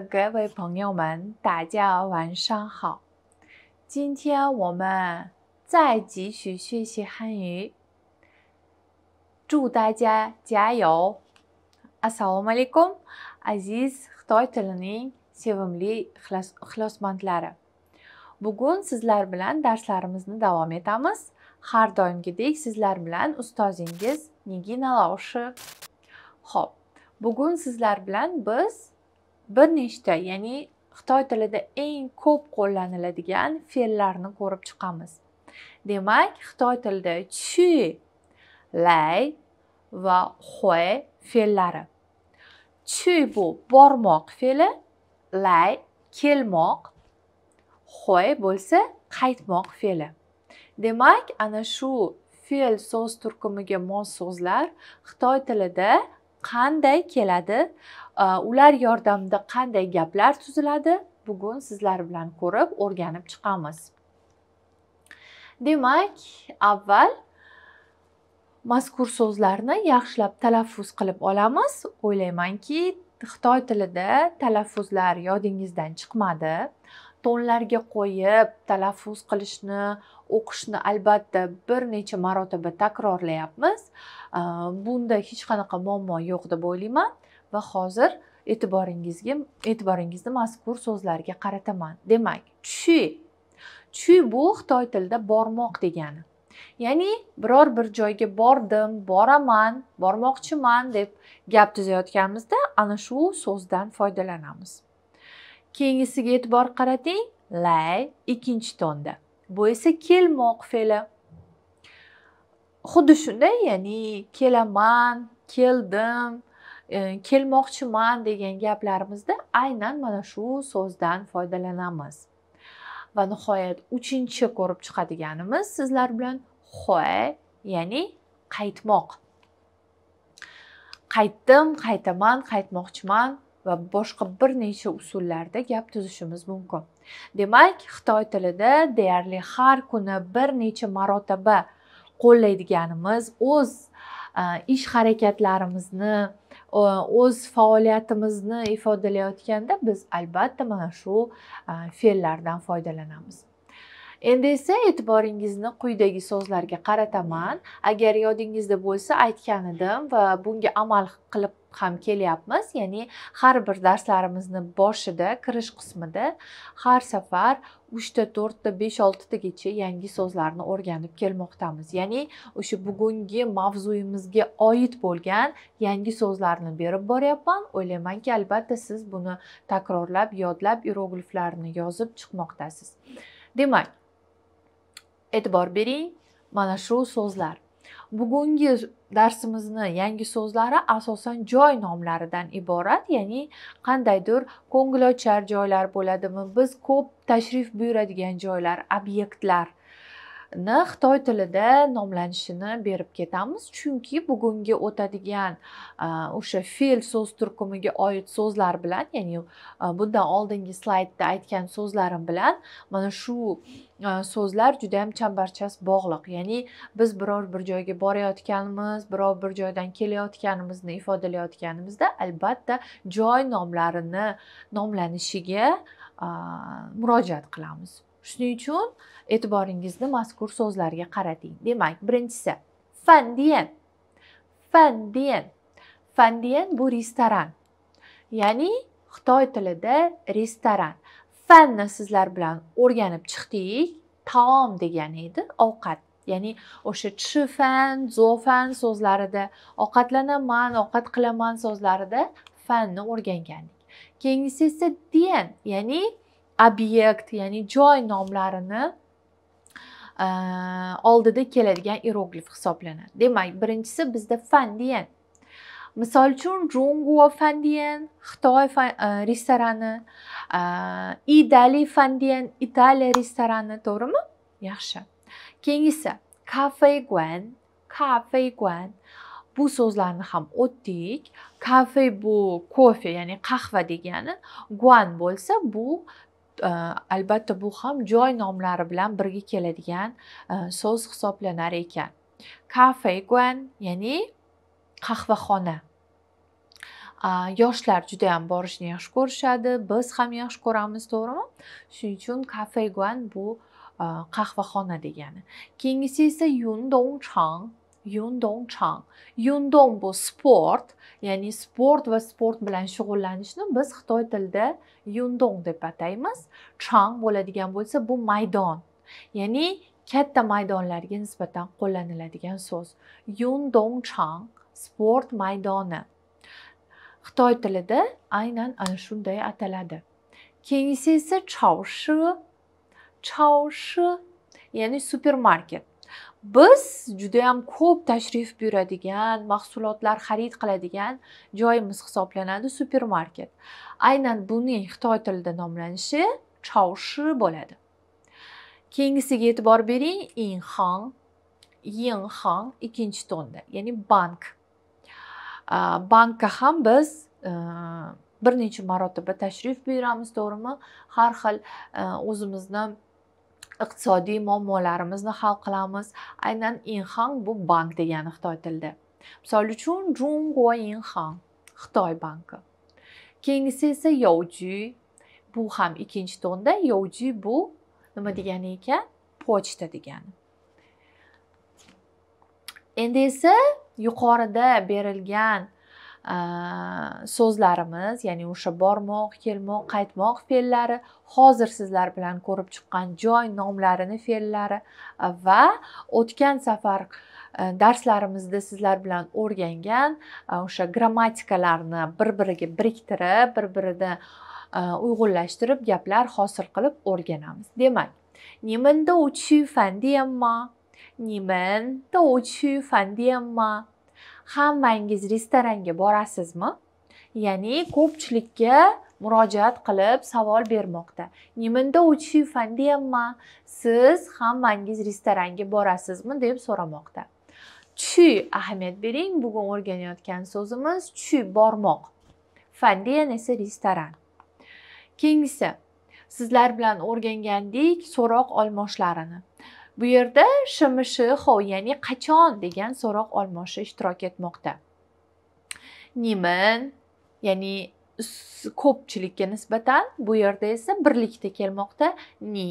的各位朋友们，大家晚上好！今天我们再继续学习汉语，祝大家加油！Assalomu alaykum, aziz xitoy tilining sevimli ixlosmandlari. Bugun sizlar bilan darslarimizni davom etamiz. Har doimgidek sizlar bilan ustozingiz Nigina Laushi. Xo'p, bugun sizlar bilan biz bir nechta ya'ni xitoy tilida eng ko'p qo'llaniladigan fe'llarni ko'rib chiqamiz demak xitoy tilida chu lay va xue fe'llari chu bu bormoq fe'li lay kelmoq xue bo'lsa qaytmoq fe'li demak ana shu fe'l so'z turkumiga mos so'zlar xitoy tilida qanday keladi ular yordamida qanday gaplar tuziladi bugun sizlar bilan ko'rib o'rganib chiqamiz demak avval mazkur so'zlarni yaxshilab talaffuz qilib olamiz o'ylaymanki xitoy tilida talaffuzlar yodingizdan chiqmadi to'nlarga qo'yib talaffuz qilishni o'qishni albatta bir necha marotaba takrorlayapmiz bunda hech qanaqa muammo yo'q deb o'ylayman va hozir e'tiboringizga e'tiboringizni mazkur so'zlarga qarataman demak chu chu bu xitoy tilida bormoq degani ya'ni biror bir joyga bordim boraman bormoqchiman deb gap tuzayotganimizda ana shu so'zdan foydalanamiz keyingisiga e'tibor qarating lay ikkinchi tonda bu esa kelmoq fe'li xuddi shunday ya'ni kelaman keldim e, kelmoqchiman degan gaplarimizda aynan mana shu so'zdan foydalanamiz va nihoyat uchinchi ko'rib chiqadiganimiz sizlar bilan xoy ya'ni qaytmoq qaytdim qaytaman qaytmoqchiman va boshqa bir nechta usullarda gap tuzishimiz mumkin demak xitoy tilida deyarli har kuni bir necha marotaba qo'llaydiganimiz o'z ish harakatlarimizni o'z faoliyatimizni ifodalayotganda biz albatta mana shu fe'llardan foydalanamiz endi esa e'tiboringizni quyidagi so'zlarga qarataman agar yodingizda bo'lsa aytgan edim va bunga amal qilib ham kelyapmiz ya'ni har bir darslarimizni boshida kirish qismida har safar uchta to'rtta besh oltitagacha yangi so'zlarni o'rganib kelmoqdamiz ya'ni o'sha bugungi mavzuyimizga oid bo'lgan yangi so'zlarni berib boryapman o'ylaymanki albatta siz buni takrorlab yodlab irogliflarni yozib chiqmoqdasiz demak e'tibor bering mana shu so'zlar bugungi darsimizni yangi so'zlari asosan joy nomlaridan iborat ya'ni qandaydir ko'ngilochar joylar bo'ladimi biz ko'p tashrif buyuradigan joylar obyektlar ni xitoy tilida nomlanishini berib ketamiz chunki bugungi o'tadigan o'sha fe'l so'z turkumiga oid so'zlar bilan ya'ni bundan oldingi slaydda aytgan so'zlarim bilan mana shu so'zlar juda yam chambarchas bog'liq ya'ni biz biror bir joyga borayotganimiz biror bir joydan kelayotganimizni ifodalayotganimizda albatta joy nomlarini nomlanishiga murojaat qilamiz shuning uchun e'tiboringizni mazkur so'zlarga qarating demak birinchisi fandien fandien fandien bu restoran ya'ni xitoy tilida restoran fanni sizlar bilan o'rganib chiqdik taom degani edi ovqat ya'ni o'sha chi fan zo fan so'zlarida ovqatlanaman ovqat qilaman so'zlarida fanni o'rgangandik keyingisi esa dien ya'ni obyekt ya'ni joy nomlarini e, oldida keladigan iroglif hisoblanadi demak birinchisi bizda fan degan misol uchun fan degan xitoy e, restorani e, idali fan degan italiya restorani to'g'rimi yaxshi keyingisi kafe guan kafe guan bu so'zlarni ham o'tdik kafe bu kofe ya'ni qahva degani guan bo'lsa bu Э, albatta bu ham joy nomlari bilan birga keladigan e, so'z hisoblanar ekan kafe guan ya'ni qahvaxona yoshlar juda ham borishni yaxshi ko'rishadi biz ham yaxshi ko'ramiz to'g'rimi shuning uchun kafe guan bu e, qahvaxona degani keyingisi esa yun chang yundongchang yundong bu sport ya'ni sport va sport bilan shug'ullanishni biz xitoy tilida yundong deb ataymiz chang bo'ladigan bo'lsa bu maydon ya'ni katta maydonlarga nisbatan qo'llaniladigan so'z yundongchang sport maydoni xitoy tilida aynan ana shunday ataladi keyingisi esa chaoshi chaoshi ya'ni supermarket biz judayam ko'p tashrif buyuradigan mahsulotlar xarid qiladigan joyimiz hisoblanadi supermarket aynan buning xitoy tilida nomlanishi chaoshi bo'ladi keyingisiga e'tibor bering inhong yinhong ikkinchi tonda ya'ni bank bankka ham biz e, bir necha marotaba tashrif buyuramiz to'g'rimi har xil e, o'zimizni iqtisodiy muammolarimizni hal qilamiz aynan inhang bu bank degani xitoy tilida misol uchun junguo inhang xitoy banki keyingisi esa yovju bu ham ikkinchi to'nda yovju bu nima degani ekan pochta degani endi esa yuqorida berilgan Э, so'zlarimiz ya'ni o'sha bormoq kelmoq qaytmoq fe'llari hozir sizlar bilan ko'rib chiqqan joy nomlarini fe'llari e, va o'tgan safar e, darslarimizda sizlar bilan o'rgangan e, o'sha grammatikalarni bir biriga biriktirib bir birini uyg'unlashtirib gaplar hosil qilib o'rganamiz demak fandiyamma hammangiz restoranga borasizmi ya'ni ko'pchilikka murojaat qilib savol bermoqda nimanda uchi фандема siz hammangiz restoranga borasizmi deb so'ramoqda chu ahamiyat bering bugun o'rganayotgan so'zimiz chu bormoq fandiyan esa restoran keyingisi sizlar bilan o'rgangandik so'roq olmoshlarini bu yerda shmsho ya'ni qachon degan so'roq olmoshi ishtirok etmoqda niman ya'ni ko'pchilikka nisbatan bu yerda esa birlikda kelmoqda ni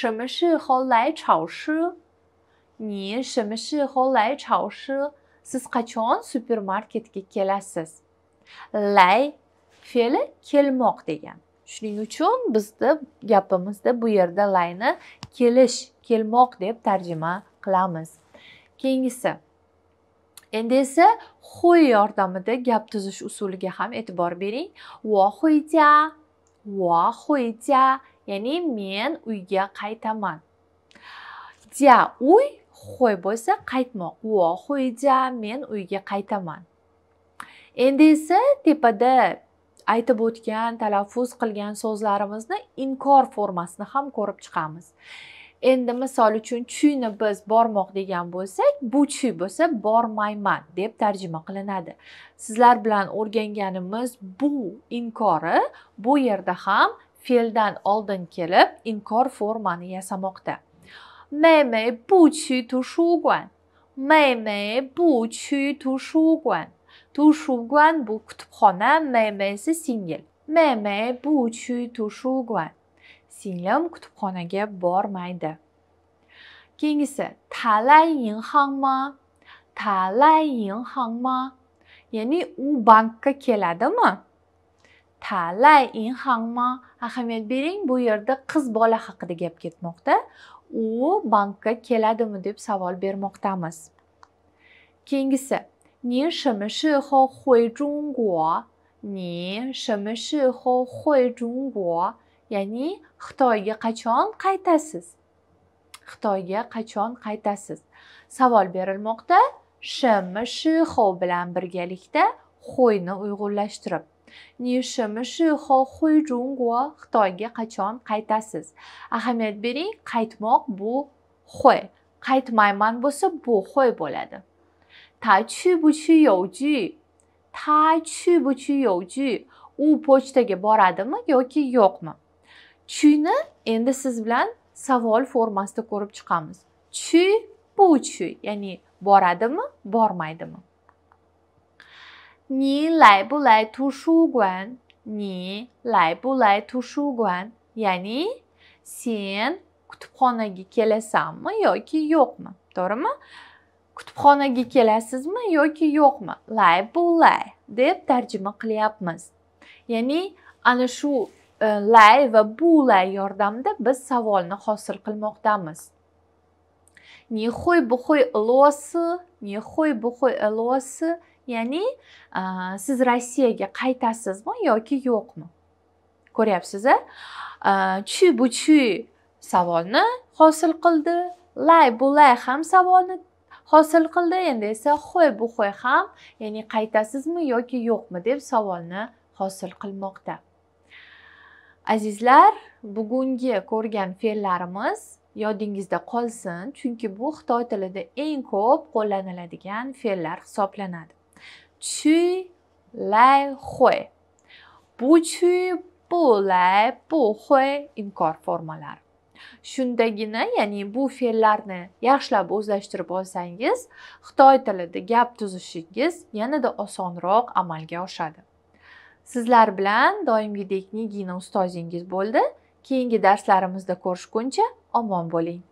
shmshi holai chaoshi ni shmshi holai chaoshi siz qachon supermarketga kelasiz lay fe'li kelmoq degan shuning uchun bizni gapimizda bu yerda layni kelish kelmoq deb tarjima qilamiz keyingisi endi esa xuy yordamida gap tuzish usuliga ham e'tibor bering vo xuyja vo xuyja ya'ni men uyga qaytaman ja uy xo'y bo'lsa qaytmoq vo xuyja men uyga qaytaman endi esa tepada aytib o'tgan talaffuz qilgan so'zlarimizni inkor formasini ham ko'rib chiqamiz endi misol uchun chuyni biz bormoq degan bo'lsak bu chuy bo'lsa bormayman deb tarjima qilinadi sizlar bilan o'rganganimiz bu inkori bu yerda ham fe'ldan oldin kelib inkor formani yasamoqda mei bu chuy tu shu bu chuy tu 图书馆不可跑呢，妹妹是新人，妹妹不去图书馆，新人可跑那个包买的。keyingisi talay yinhangmi talay yinhangmi ya'ni u bankka keladimi talay yinhangmi ahamiyat bering bu yerda qiz bola haqida gap ketmoqda u bankka keladimi deb savol bermoqdamiz keyingisi 你什么时候回中国？你什么时候回中国？ya'ni xitoyga qachon qaytasiz xitoyga qachon qaytasiz savol berilmoqda shmshixo bilan birgalikda xo'yni uyg'unlashtirib ni shmshixo xuy junguo xitoyga qachon qaytasiz ahamiyat bering qaytmoq bu xo'y qaytmayman bo'lsa bu xo'y bo'ladi 他去不去 yo'qchi ta chu bu chu yo'qchi u pochtaga boradimi yoki yo'qmi chuni endi siz bilan savol formasida ko'rib chiqamiz chu bu chu ya'ni boradimi bormaydimi ni lay bu lay tu shu ni lay bu lay tu shu ya'ni sen kutubxonaga kelasanmi yoki yo'qmi to'g'rimi kutubxonaga kelasizmi yoki yo'qmi lay bu lay deb tarjima qilyapmiz ya'ni ana shu e, lay va bu lay yordamida biz savolni hosil qilmoqdamiz не хуй бухой лосы не хуй бухой лосы ya'ni a, e, siz rossiyaga qaytasizmi yoki yo'qmi ko'ryapsiz a e, chu bu chu savolni hosil qildi lay bu lay ham savolni hosil qildi endi esa xo'y bu xo'y ham ya'ni qaytasizmi yoki yo'qmi deb savolni hosil qilmoqda azizlar bugungi ko'rgan fe'llarimiz yodingizda qolsin chunki bu xitoy tilida eng ko'p qo'llaniladigan fe'llar hisoblanadi chuy lay xo'y bu chuy bu lay bu xo'y inkor formalari shundagina ya'ni bu fe'llarni yaxshilab o'zlashtirib olsangiz xitoy tilida gap tuzishingiz yanada osonroq amalga oshadi sizlar bilan doimgidek nigina ustozingiz bo'ldi keyingi darslarimizda ko'rishguncha omon bo'ling